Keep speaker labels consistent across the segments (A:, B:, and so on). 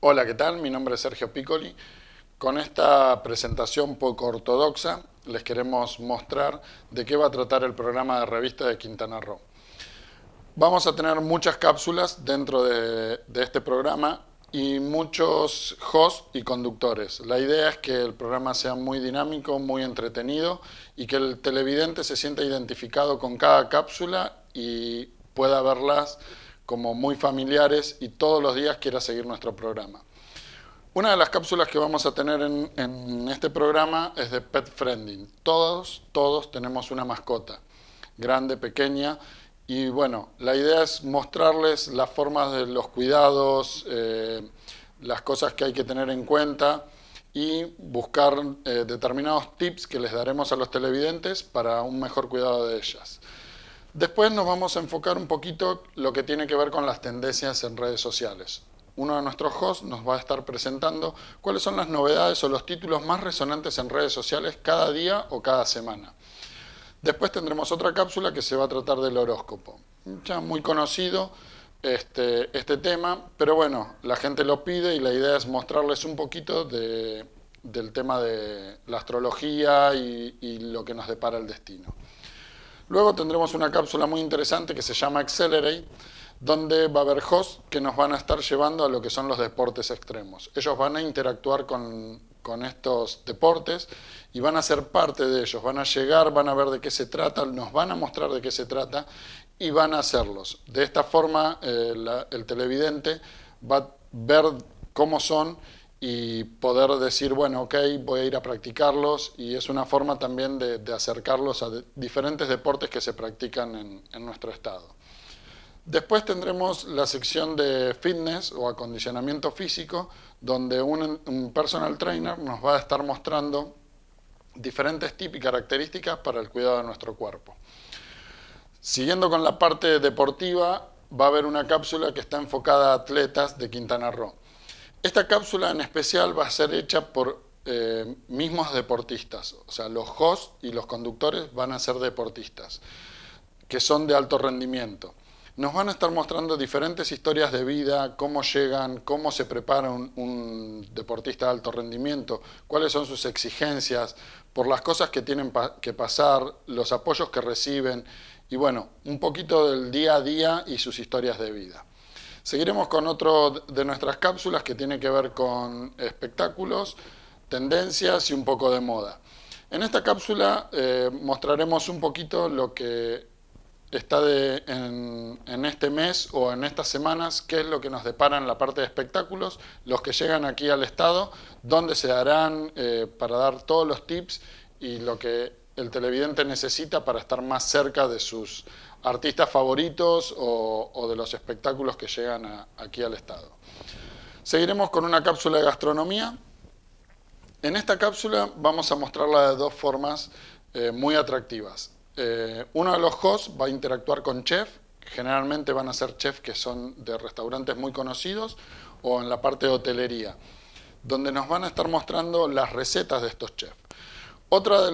A: Hola, ¿qué tal? Mi nombre es Sergio Piccoli. Con esta presentación poco ortodoxa les queremos mostrar de qué va a tratar el programa de revista de Quintana Roo. Vamos a tener muchas cápsulas dentro de, de este programa y muchos hosts y conductores. La idea es que el programa sea muy dinámico, muy entretenido y que el televidente se sienta identificado con cada cápsula y pueda verlas como muy familiares y todos los días quiera seguir nuestro programa. Una de las cápsulas que vamos a tener en, este programa es de pet friending. Todos, todos tenemos una mascota, grande, pequeña, y bueno, la idea es mostrarles las formas de los cuidados, eh, las cosas que hay que tener en cuenta y buscar eh, determinados tips que les daremos a los televidentes para un mejor cuidado de ellas. Después nos vamos a enfocar un poquito lo que tiene que ver con las tendencias en redes sociales. Uno de nuestros hosts nos va a estar presentando cuáles son las novedades o los títulos más resonantes en redes sociales cada día o cada semana. Después tendremos otra cápsula que se va a tratar del horóscopo. Ya muy conocido este, este tema, pero bueno, la gente lo pide y la idea es mostrarles un poquito del tema de la astrología y lo que nos depara el destino. Luego tendremos una cápsula muy interesante que se llama Accelerate, donde va a haber hosts que nos van a estar llevando a lo que son los deportes extremos. Ellos van a interactuar con, estos deportes y van a ser parte de ellos, van a llegar, van a ver de qué se trata, nos van a mostrar de qué se trata y van a hacerlos. De esta forma eh, el televidente va a ver cómo son y poder decir, bueno, ok, voy a ir a practicarlos y es una forma también de, acercarlos a diferentes deportes que se practican en, nuestro estado. Después tendremos la sección de fitness o acondicionamiento físico, donde un, personal trainer nos va a estar mostrando diferentes tipos y características para el cuidado de nuestro cuerpo. Siguiendo con la parte deportiva, va a haber una cápsula que está enfocada a atletas de Quintana Roo esta cápsula en especial va a ser hecha por eh, mismos deportistas, o sea, los hosts y los conductores van a ser deportistas, que son de alto rendimiento. Nos van a estar mostrando diferentes historias de vida, cómo llegan, cómo se prepara un, deportista de alto rendimiento, cuáles son sus exigencias, por las cosas que tienen que pasar, los apoyos que reciben y bueno, un poquito del día a día y sus historias de vida. Seguiremos con otro de nuestras cápsulas que tiene que ver con espectáculos, tendencias y un poco de moda. En esta cápsula eh, mostraremos un poquito lo que está en, este mes o en estas semanas, qué es lo que nos depara en la parte de espectáculos, los que llegan aquí al Estado, dónde se darán eh, para dar todos los tips y lo que el televidente necesita para estar más cerca de sus artistas favoritos o, de los espectáculos que llegan aquí al Estado. Seguiremos con una cápsula de gastronomía. En esta cápsula vamos a mostrarla de dos formas eh, muy atractivas. Eh, uno de los hosts va a interactuar con chef, generalmente van a ser chefs que son de restaurantes muy conocidos o en la parte de hotelería, donde nos van a estar mostrando las recetas de estos chefs. Otra de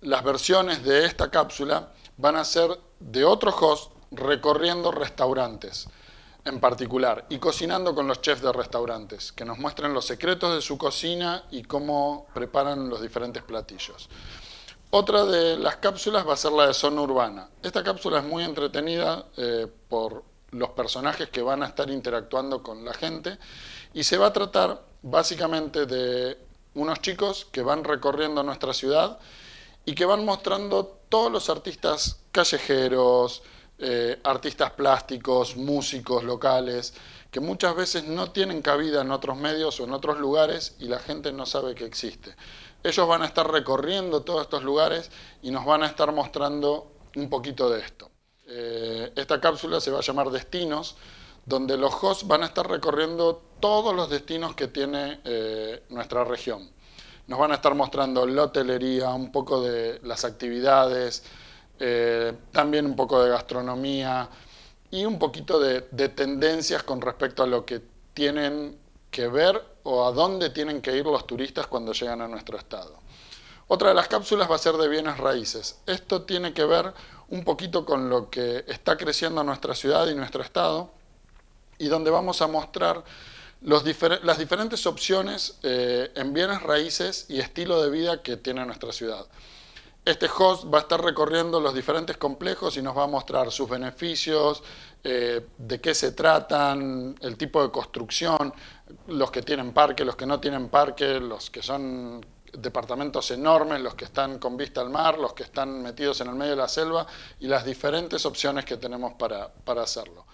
A: las, versiones de esta cápsula van a ser de otros host recorriendo restaurantes en particular y cocinando con los chefs de restaurantes, que nos muestren los secretos de su cocina y cómo preparan los diferentes platillos. Otra de las cápsulas va a ser la de zona urbana. Esta cápsula es muy entretenida eh, por los personajes que van a estar interactuando con la gente y se va a tratar básicamente de unos chicos que van recorriendo nuestra ciudad y que van mostrando todos los artistas callejeros, eh, artistas plásticos, músicos locales, que muchas veces no tienen cabida en otros medios o en otros lugares y la gente no sabe que existe. Ellos van a estar recorriendo todos estos lugares y nos van a estar mostrando un poquito de esto. Eh, esta cápsula se va a llamar Destinos donde los hosts van a estar recorriendo todos los destinos que tiene eh, nuestra región. Nos van a estar mostrando la hotelería, un poco de las actividades, eh, también un poco de gastronomía y un poquito de tendencias con respecto a lo que tienen que ver o a dónde tienen que ir los turistas cuando llegan a nuestro estado. Otra de las cápsulas va a ser de bienes raíces. Esto tiene que ver un poquito con lo que está creciendo nuestra ciudad y nuestro estado y donde vamos a mostrar las diferentes opciones eh, en bienes raíces y estilo de vida que tiene nuestra ciudad. Este host va a estar recorriendo los diferentes complejos y nos va a mostrar sus beneficios, eh, de qué se tratan, el tipo de construcción, los que tienen parque, los que no tienen parque, los que son departamentos enormes, los que están con vista al mar, los que están metidos en el medio de la selva y las diferentes opciones que tenemos para, para hacerlo.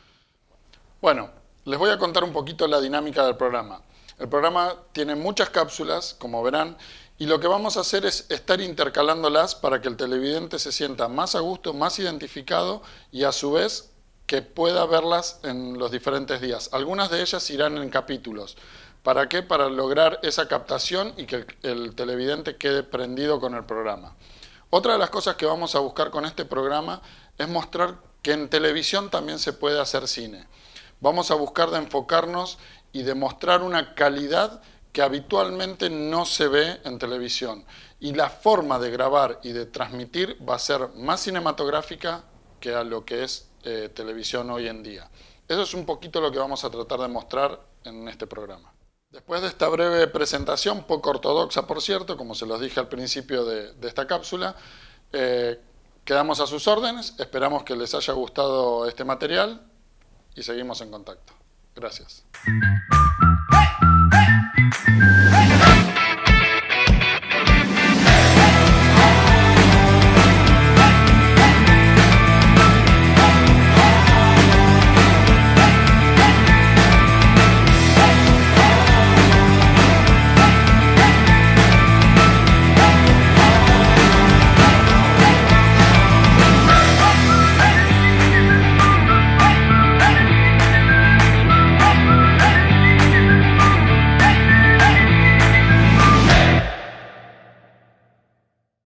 A: Bueno, les voy a contar un poquito la dinámica del programa. El programa tiene muchas cápsulas, como verán, y lo que vamos a hacer es estar intercalándolas para que el televidente se sienta más a gusto, más identificado y a su vez que pueda verlas en los diferentes días. Algunas de ellas irán en capítulos. ¿Para qué? Para lograr esa captación y que el televidente quede prendido con el programa. Otra de las cosas que vamos a buscar con este programa es mostrar que en televisión también se puede hacer cine. Vamos a buscar de enfocarnos y demostrar una calidad que habitualmente no se ve en televisión. Y la forma de grabar y de transmitir va a ser más cinematográfica que a lo que es eh, televisión hoy en día. Eso es un poquito lo que vamos a tratar de mostrar en este programa. Después de esta breve presentación, poco ortodoxa por cierto, como se los dije al principio de, esta cápsula, eh, quedamos a sus órdenes, esperamos que les haya gustado este material, y seguimos en contacto. Gracias.